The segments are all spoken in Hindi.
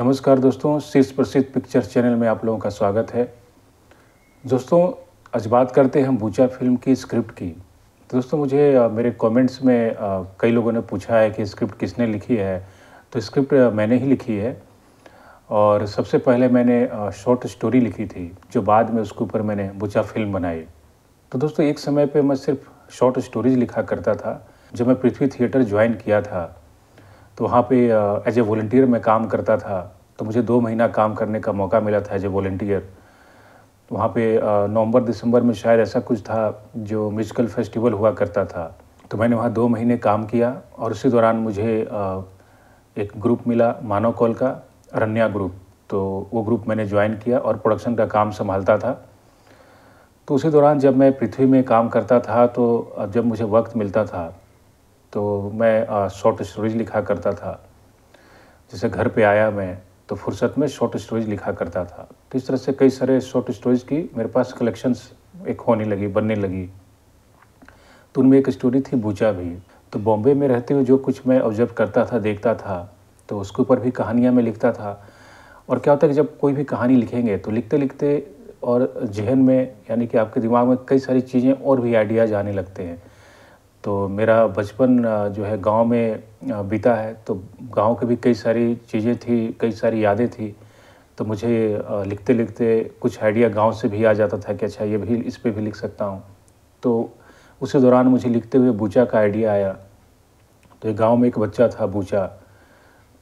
नमस्कार दोस्तों शीर्ष प्रसिद्ध पिक्चर चैनल में आप लोगों का स्वागत है दोस्तों आज बात करते हैं हम बूचा फिल्म की स्क्रिप्ट की तो दोस्तों मुझे मेरे कमेंट्स में कई लोगों ने पूछा है कि स्क्रिप्ट किसने लिखी है तो स्क्रिप्ट मैंने ही लिखी है और सबसे पहले मैंने शॉर्ट स्टोरी लिखी थी जो बाद में उसके ऊपर मैंने बूचा फिल्म बनाई तो दोस्तों एक समय पर मैं सिर्फ शॉर्ट स्टोरीज लिखा करता था जब मैं पृथ्वी थिएटर ज्वाइन किया था तो वहाँ पे एज ए वॉल्टियर मैं काम करता था तो मुझे दो महीना काम करने का मौका मिला था एज ए वॉल्टियर वहाँ पे नवंबर दिसंबर में शायद ऐसा कुछ था जो म्यूजिकल फेस्टिवल हुआ करता था तो मैंने वहाँ दो महीने काम किया और उसी दौरान मुझे एक ग्रुप मिला मानव कॉल का रन्या ग्रुप तो वो ग्रुप मैंने ज्वाइन किया और प्रोडक्शन का काम संभालता था तो उसी दौरान जब मैं पृथ्वी में काम करता था तो जब मुझे वक्त मिलता था तो मैं शॉर्ट स्टोरीज लिखा करता था जैसे घर पे आया मैं तो फुर्सत में शॉर्ट स्टोरीज लिखा करता था तो इस तरह से कई सारे शॉर्ट स्टोरीज की मेरे पास कलेक्शंस एक होने लगी बनने लगी तो उनमें एक स्टोरी थी बूचा भी तो बॉम्बे में रहते हुए जो कुछ मैं ऑब्जर्व करता था देखता था तो उसके ऊपर भी कहानियाँ मैं लिखता था और क्या होता है कि जब कोई भी कहानी लिखेंगे तो लिखते लिखते और जहन में यानी कि आपके दिमाग में कई सारी चीज़ें और भी आइडियाज़ आने लगते हैं तो मेरा बचपन जो है गांव में बीता है तो गांव के भी कई सारी चीज़ें थी कई सारी यादें थी तो मुझे लिखते लिखते कुछ आइडिया गांव से भी आ जाता था कि अच्छा ये भी इस पर भी लिख सकता हूँ तो उसी दौरान मुझे लिखते हुए बूचा का आइडिया आया तो एक गाँव में एक बच्चा था बूचा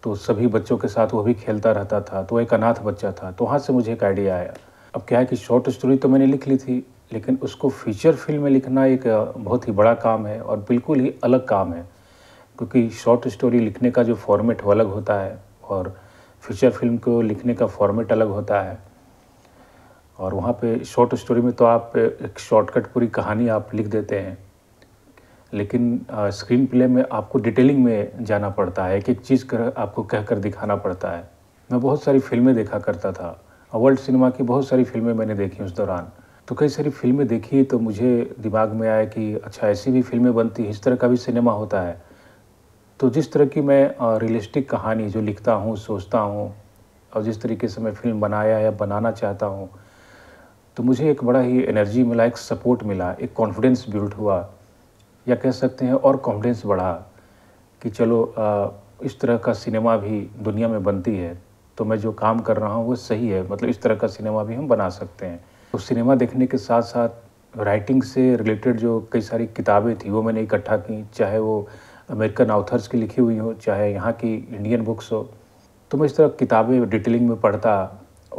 तो सभी बच्चों के साथ वो भी खेलता रहता था तो एक अनाथ बच्चा था तो वहाँ से मुझे एक आइडिया आया अब क्या है कि शॉर्ट स्टोरी तो मैंने लिख ली थी लेकिन उसको फीचर फिल्म में लिखना एक बहुत ही बड़ा काम है और बिल्कुल ही अलग काम है क्योंकि शॉर्ट स्टोरी लिखने का जो फॉर्मेट वो अलग होता है और फीचर फिल्म को लिखने का फॉर्मेट अलग होता है और वहाँ पे शॉर्ट स्टोरी में तो आप एक शॉर्टकट पूरी कहानी आप लिख देते हैं लेकिन स्क्रीन प्ले में आपको डिटेलिंग में जाना पड़ता है एक एक चीज़ कर आपको कह कर दिखाना पड़ता है मैं बहुत सारी फिल्में देखा करता था वर्ल्ड सिनेमा की बहुत सारी फिल्में मैंने देखी उस दौरान तो कई सारी फिल्में देखी तो मुझे दिमाग में आया कि अच्छा ऐसी भी फिल्में बनती हैं इस तरह का भी सिनेमा होता है तो जिस तरह की मैं रियलिस्टिक कहानी जो लिखता हूँ सोचता हूँ और जिस तरीके से मैं फिल्म बनाया या बनाना चाहता हूँ तो मुझे एक बड़ा ही एनर्जी मिला एक सपोर्ट मिला एक कॉन्फिडेंस बिल्ड हुआ या कह सकते हैं और कॉन्फिडेंस बढ़ा कि चलो आ, इस तरह का सिनेमा भी दुनिया में बनती है तो मैं जो काम कर रहा हूँ वो सही है मतलब इस तरह का सिनेमा भी हम बना सकते हैं उस सिनेमा देखने के साथ साथ राइटिंग से रिलेटेड जो कई सारी किताबें थी वो मैंने इकट्ठा की चाहे वो अमेरिकन ऑथर्स की लिखी हुई हो चाहे यहाँ की इंडियन बुक्स हो तो मैं इस तरह किताबें डिटेलिंग में पढ़ता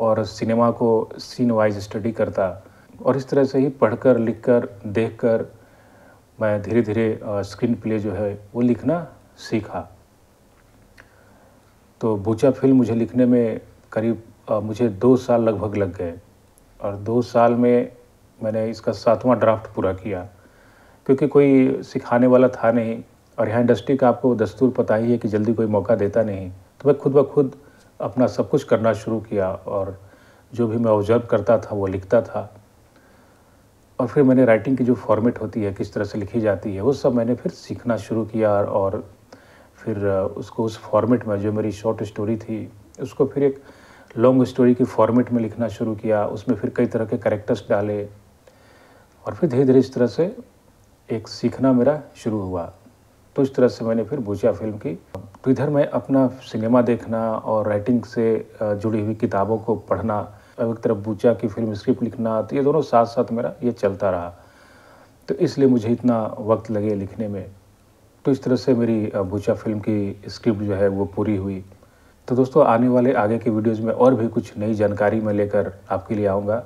और सिनेमा को सीन वाइज स्टडी करता और इस तरह से ही पढ़कर लिखकर देखकर मैं धीरे धीरे स्क्रीन प्ले जो है वो लिखना सीखा तो बूचा फिल्म मुझे लिखने में करीब मुझे दो साल लगभग लग गए और दो साल में मैंने इसका सातवां ड्राफ्ट पूरा किया क्योंकि कोई सिखाने वाला था नहीं और यहाँ इंडस्ट्री का आपको दस्तूर पता ही है कि जल्दी कोई मौका देता नहीं तो मैं खुद ब खुद अपना सब कुछ करना शुरू किया और जो भी मैं ऑब्जर्व करता था वो लिखता था और फिर मैंने राइटिंग की जो फॉर्मेट होती है किस तरह से लिखी जाती है वो सब मैंने फिर सीखना शुरू किया और फिर उसको उस फॉर्मेट में जो मेरी शॉर्ट स्टोरी थी उसको फिर एक लॉन्ग स्टोरी की फॉर्मेट में लिखना शुरू किया उसमें फिर कई तरह के करेक्टर्स डाले और फिर धीरे धीरे इस तरह से एक सीखना मेरा शुरू हुआ तो इस तरह से मैंने फिर भूजिया फिल्म की तो इधर मैं अपना सिनेमा देखना और राइटिंग से जुड़ी हुई किताबों को पढ़ना अब एक तरफ बूचा की फिल्म स्क्रिप्ट लिखना तो ये दोनों साथ साथ मेरा ये चलता रहा तो इसलिए मुझे इतना वक्त लगे लिखने में तो इस तरह से मेरी बूचा फिल्म की स्क्रिप्ट जो है वो पूरी हुई तो दोस्तों आने वाले आगे की वीडियोज़ में और भी कुछ नई जानकारी मैं लेकर आपके लिए आऊँगा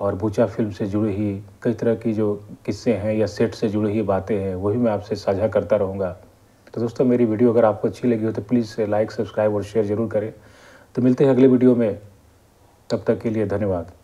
और बूचा फिल्म से जुड़ी ही कई तरह की जो किस्से हैं या सेट से जुड़ी ही बातें हैं वही मैं आपसे साझा करता रहूँगा तो दोस्तों मेरी वीडियो अगर आपको अच्छी लगी हो तो प्लीज़ लाइक सब्सक्राइब और शेयर ज़रूर करें तो मिलते हैं अगले वीडियो में तब तक के लिए धन्यवाद